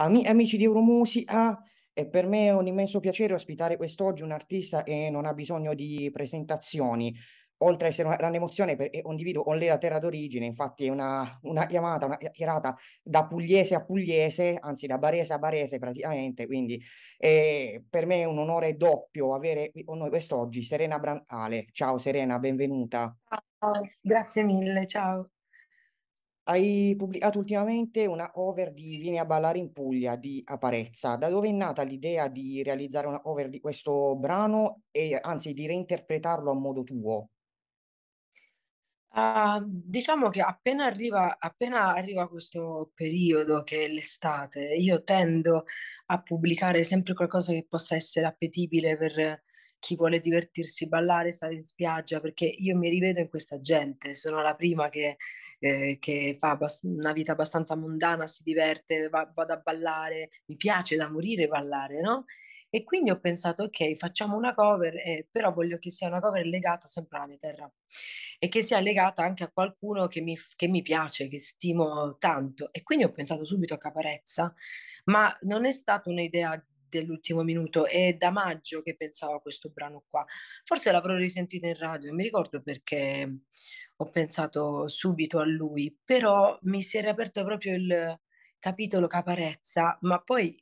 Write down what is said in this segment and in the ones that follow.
Ami- amici di Euromusica, è per me un immenso piacere ospitare quest'oggi un artista che non ha bisogno di presentazioni. Oltre a essere una grande emozione, perché condivido con lei la terra d'origine, infatti è una, una chiamata, una chiacchierata da pugliese a pugliese, anzi da barese a barese praticamente, quindi eh, per me è un onore doppio avere con noi quest'oggi Serena Brancale. Ciao Serena, benvenuta. Ciao, grazie mille, ciao. Hai pubblicato ultimamente una cover di Vieni a ballare in Puglia di Aparezza. Da dove è nata l'idea di realizzare una cover di questo brano e anzi di reinterpretarlo a modo tuo? Ah, diciamo che appena arriva, appena arriva questo periodo che è l'estate, io tendo a pubblicare sempre qualcosa che possa essere appetibile per, chi vuole divertirsi, ballare, stare in spiaggia, perché io mi rivedo in questa gente, sono la prima che, eh, che fa abbast- una vita abbastanza mondana, si diverte, va- vado a ballare, mi piace da morire ballare, no? E quindi ho pensato, ok, facciamo una cover, eh, però voglio che sia una cover legata sempre alla mia terra e che sia legata anche a qualcuno che mi, che mi piace, che stimo tanto. E quindi ho pensato subito a Caparezza, ma non è stata un'idea dell'ultimo minuto, è da maggio che pensavo a questo brano qua, forse l'avrò risentito in radio, mi ricordo perché ho pensato subito a lui, però mi si era aperto proprio il capitolo Caparezza, ma poi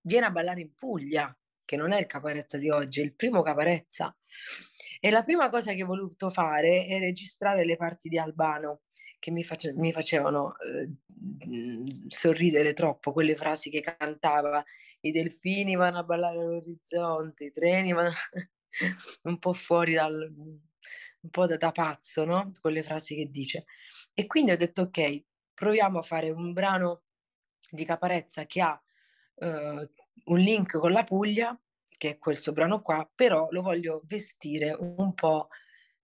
viene a ballare in Puglia, che non è il Caparezza di oggi, è il primo Caparezza. E la prima cosa che ho voluto fare è registrare le parti di Albano che mi, face- mi facevano eh, mm, sorridere troppo, quelle frasi che cantava i delfini vanno a ballare all'orizzonte, i treni vanno un po' fuori dal, un po' da, da pazzo, no? Con le frasi che dice. E quindi ho detto, ok, proviamo a fare un brano di Caparezza che ha eh, un link con la Puglia, che è questo brano qua, però lo voglio vestire un po'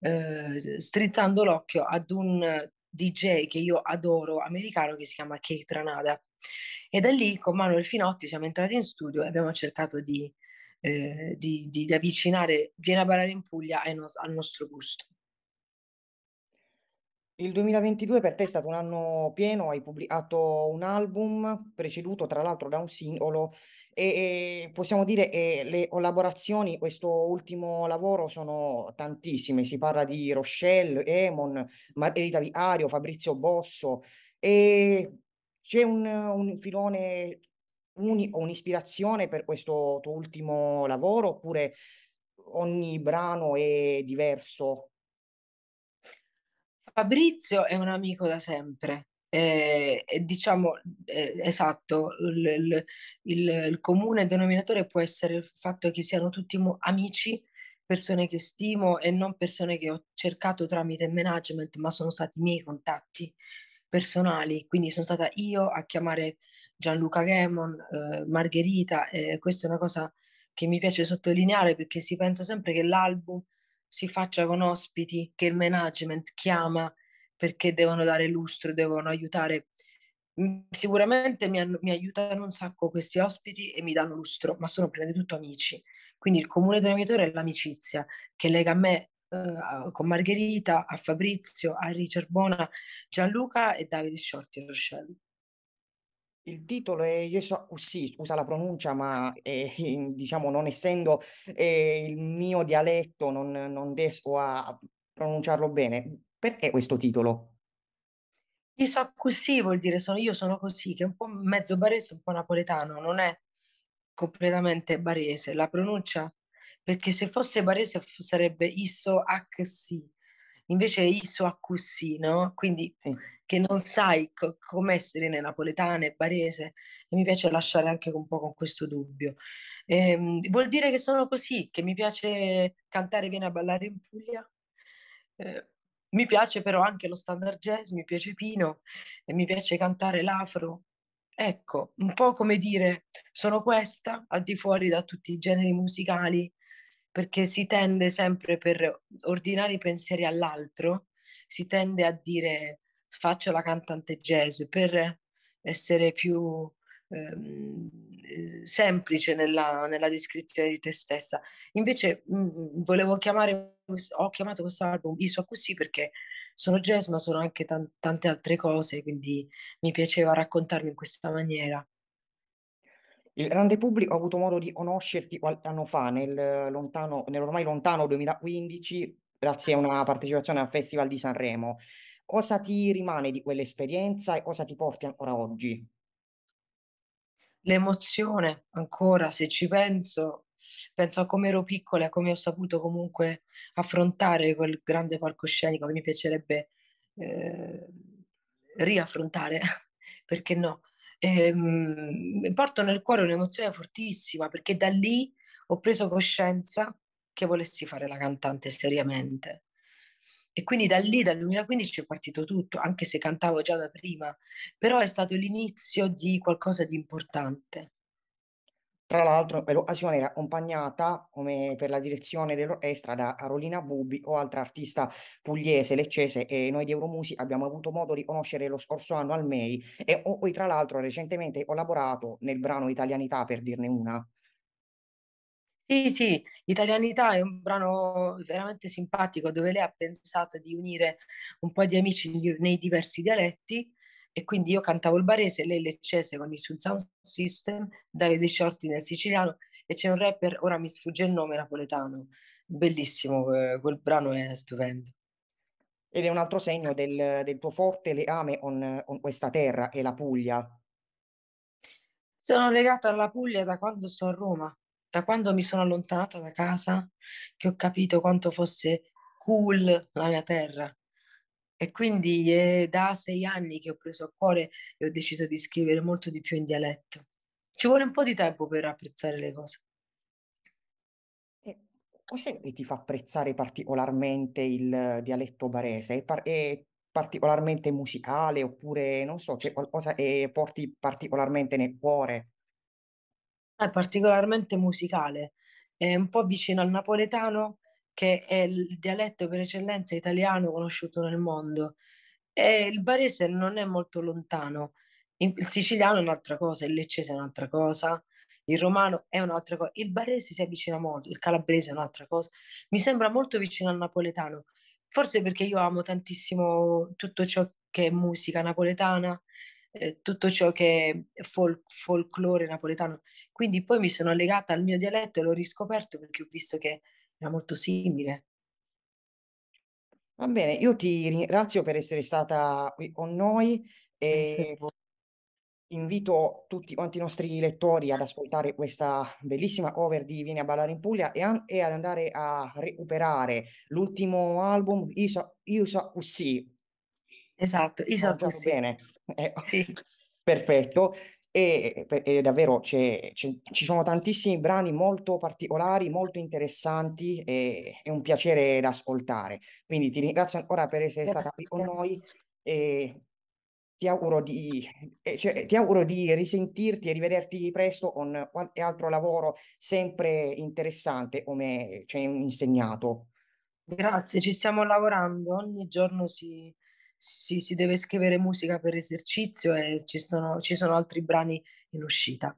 eh, strizzando l'occhio ad un eh, DJ che io adoro, americano, che si chiama Kate Ranada e da lì con Manuel Finotti siamo entrati in studio e abbiamo cercato di, eh, di, di, di avvicinare Viena a ballare in Puglia no- al nostro gusto. Il 2022 per te è stato un anno pieno, hai pubblicato un album preceduto tra l'altro da un singolo e, e possiamo dire che le collaborazioni, questo ultimo lavoro sono tantissime, si parla di Rochelle, Emon, Margherita Viario, Fabrizio Bosso e c'è un, un filone uni, o un'ispirazione per questo tuo ultimo lavoro oppure ogni brano è diverso? Fabrizio è un amico da sempre. Eh, diciamo eh, esatto, il, il, il, comune denominatore può essere il fatto che siano tutti mo- amici, persone che stimo e non persone che ho cercato tramite management, ma sono stati i miei contatti personali, quindi sono stata io a chiamare Gianluca Gemon, eh, Margherita, e questa è una cosa che mi piace sottolineare perché si pensa sempre che l'album si faccia con ospiti che il management chiama perché devono dare lustro, devono aiutare. Mm, sicuramente mi, mi aiutano un sacco questi ospiti e mi danno lustro, ma sono prima di tutto amici. Quindi il comune denominatore è l'amicizia che lega a me eh, con Margherita, a Fabrizio, Ari Cerbona, Gianluca e Davide Sciorti Rochelle. Il titolo è io so, sì, scusa la pronuncia, ma eh, diciamo non essendo eh, il mio dialetto non, non riesco a pronunciarlo bene. Perché questo titolo? Io so così vuol dire sono io sono così, che è un po' mezzo barese, un po' napoletano, non è completamente barese. La pronuncia perché se fosse barese sarebbe isso axi, invece è isso accusi, no? Quindi sì. che non sai co- come essere né napoletana né barese e mi piace lasciare anche un po' con questo dubbio. Ehm, vuol dire che sono così, che mi piace cantare Viene a ballare in Puglia. Eh, mi piace però anche lo standard jazz, mi piace Pino e mi piace cantare l'afro. Ecco, un po' come dire, sono questa, al di fuori da tutti i generi musicali, perché si tende sempre per ordinare i pensieri all'altro, si tende a dire faccio la cantante jazz per essere più ehm, semplice nella, nella, descrizione di te stessa. Invece mh, mm, mm, volevo chiamare, ho chiamato questo album Iso Così perché sono jazz ma sono anche tan- tante altre cose, quindi mi piaceva raccontarmi in questa maniera. Il grande pubblico ha avuto modo di conoscerti qualche anno fa, nel lontano, nell'ormai lontano 2015, grazie a una partecipazione al Festival di Sanremo. Cosa ti rimane di quell'esperienza e cosa ti porti ancora oggi? L'emozione, ancora, se ci penso, penso a come ero piccola e come ho saputo comunque affrontare quel grande palcoscenico che mi piacerebbe eh, riaffrontare, perché no? ehm, porto nel cuore un'emozione fortissima perché da lì ho preso coscienza che volessi fare la cantante seriamente. E quindi da lì, dal 2015, è partito tutto, anche se cantavo già da prima, però è stato l'inizio di qualcosa di importante. Tra l'altro, l'occasione era accompagnata, come per la direzione dell'orchestra, da Carolina Bubbi o altra artista pugliese, leccese, e noi di Euromusi abbiamo avuto modo di conoscere lo scorso anno al MEI e ho poi tra l'altro recentemente collaborato nel brano Italianità, per dirne una. Sì, sì, Italianità è un brano veramente simpatico dove lei ha pensato di unire un po' di amici nei diversi dialetti e quindi io cantavo il barese, lei leccese con il Sul Sound System, Davide Shorty nel siciliano e c'è un rapper, ora mi sfugge il nome, napoletano. Bellissimo, eh, quel brano è stupendo. Ed è un altro segno del, del tuo forte legame con, questa terra e la Puglia. Sono legata alla Puglia da quando sto a Roma, da quando mi sono allontanata da casa, che ho capito quanto fosse cool la mia terra e quindi è eh, da sei anni che ho preso a cuore e ho deciso di scrivere molto di più in dialetto. Ci vuole un po' di tempo per apprezzare le cose. Cos'è che ti fa apprezzare particolarmente il dialetto barese? È, par- è particolarmente musicale oppure, non so, c'è qualcosa che porti particolarmente nel cuore? È eh, particolarmente musicale, è un po' vicino al napoletano, che è il dialetto per eccellenza italiano conosciuto nel mondo. E il barese non è molto lontano. Il siciliano è un'altra cosa, il leccese è un'altra cosa, il romano è un'altra cosa, il barese si avvicina molto, il calabrese è un'altra cosa. Mi sembra molto vicino al napoletano, forse perché io amo tantissimo tutto ciò che è musica napoletana, eh, tutto ciò che è folk, folklore napoletano. Quindi poi mi sono legata al mio dialetto e l'ho riscoperto perché ho visto che era molto simile. Va bene, io ti ringrazio per essere stata qui con noi Grazie. invito tutti quanti i nostri lettori ad ascoltare questa bellissima cover di Vieni a ballare in Puglia e, an- e ad andare a recuperare l'ultimo album Isa, Isa Cussi. Esatto, Isa Cussi. Bene. Eh, sì. Perfetto e, e davvero c'è, c'è, ci sono tantissimi brani molto particolari, molto interessanti e è un piacere da ascoltare. Quindi ti ringrazio ancora per essere Grazie. stata qui con noi e ti auguro, di, cioè, ti auguro di risentirti e rivederti presto con qualche altro lavoro sempre interessante come ci hai insegnato. Grazie, ci stiamo lavorando, ogni giorno si, si, si deve scrivere musica per esercizio e ci sono, ci sono altri brani in uscita.